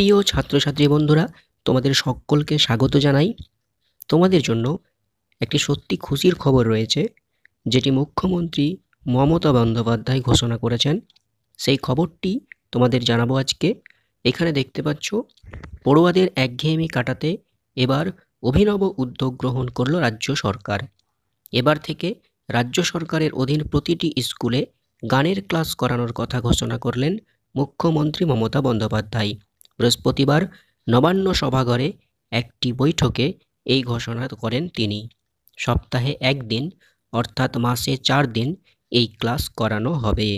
প্রিয় ছাত্রছাত্রী বন্ধুরা তোমাদের সকলকে স্বাগত জানাই তোমাদের জন্য একটি সত্যি খুশির খবর রয়েছে যেটি মুখ্যমন্ত্রী মমতা বন্দ্যোপাধ্যায় ঘোষণা করেছেন সেই খবরটি তোমাদের জানাবো আজকে এখানে দেখতে পাচ্ছ পড়ুয়াদের একঘেয়েমি কাটাতে এবার অভিনব উদ্যোগ গ্রহণ করল রাজ্য সরকার এবার থেকে রাজ্য সরকারের অধীন প্রতিটি স্কুলে গানের ক্লাস করানোর কথা ঘোষণা করলেন মুখ্যমন্ত্রী মমতা বন্দ্যোপাধ্যায় বৃহস্পতিবার নবান্ন সভাঘরে একটি বৈঠকে এই ঘোষণা করেন তিনি সপ্তাহে একদিন অর্থাৎ মাসে চার দিন এই ক্লাস করানো হবে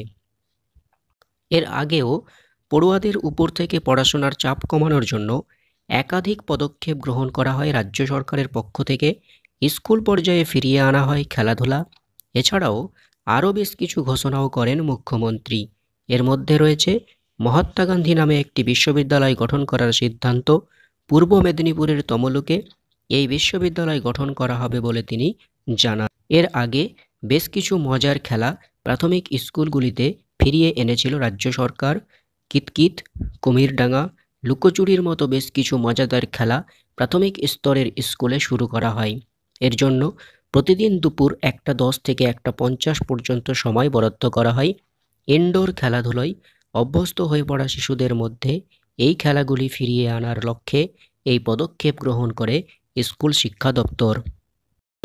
এর আগেও পড়ুয়াদের উপর থেকে পড়াশোনার চাপ কমানোর জন্য একাধিক পদক্ষেপ গ্রহণ করা হয় রাজ্য সরকারের পক্ষ থেকে স্কুল পর্যায়ে ফিরিয়ে আনা হয় খেলাধুলা এছাড়াও আরও বেশ কিছু ঘোষণাও করেন মুখ্যমন্ত্রী এর মধ্যে রয়েছে মহাত্মা গান্ধী নামে একটি বিশ্ববিদ্যালয় গঠন করার সিদ্ধান্ত পূর্ব মেদিনীপুরের তমলুকে এই বিশ্ববিদ্যালয় গঠন করা হবে বলে তিনি জানান এর আগে বেশ কিছু মজার খেলা প্রাথমিক স্কুলগুলিতে ফিরিয়ে এনেছিল রাজ্য সরকার কিতকিত কুমিরডাঙ্গা লুকোচুরির মতো বেশ কিছু মজাদার খেলা প্রাথমিক স্তরের স্কুলে শুরু করা হয় এর জন্য প্রতিদিন দুপুর একটা দশ থেকে একটা পঞ্চাশ পর্যন্ত সময় বরাদ্দ করা হয় ইনডোর খেলাধুলোয় অভ্যস্ত হয়ে পড়া শিশুদের মধ্যে এই খেলাগুলি ফিরিয়ে আনার লক্ষ্যে এই পদক্ষেপ গ্রহণ করে স্কুল শিক্ষা দপ্তর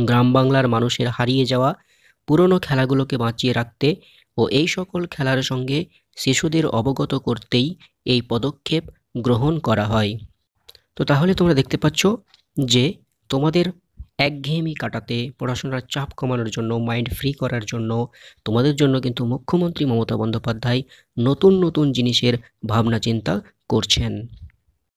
গ্রাম বাংলার মানুষের হারিয়ে যাওয়া পুরনো খেলাগুলোকে বাঁচিয়ে রাখতে ও এই সকল খেলার সঙ্গে শিশুদের অবগত করতেই এই পদক্ষেপ গ্রহণ করা হয় তো তাহলে তোমরা দেখতে পাচ্ছ যে তোমাদের একঘেয়েমি কাটাতে পড়াশোনার চাপ কমানোর জন্য মাইন্ড ফ্রি করার জন্য তোমাদের জন্য কিন্তু মুখ্যমন্ত্রী মমতা বন্দ্যোপাধ্যায় নতুন নতুন জিনিসের ভাবনা চিন্তা করছেন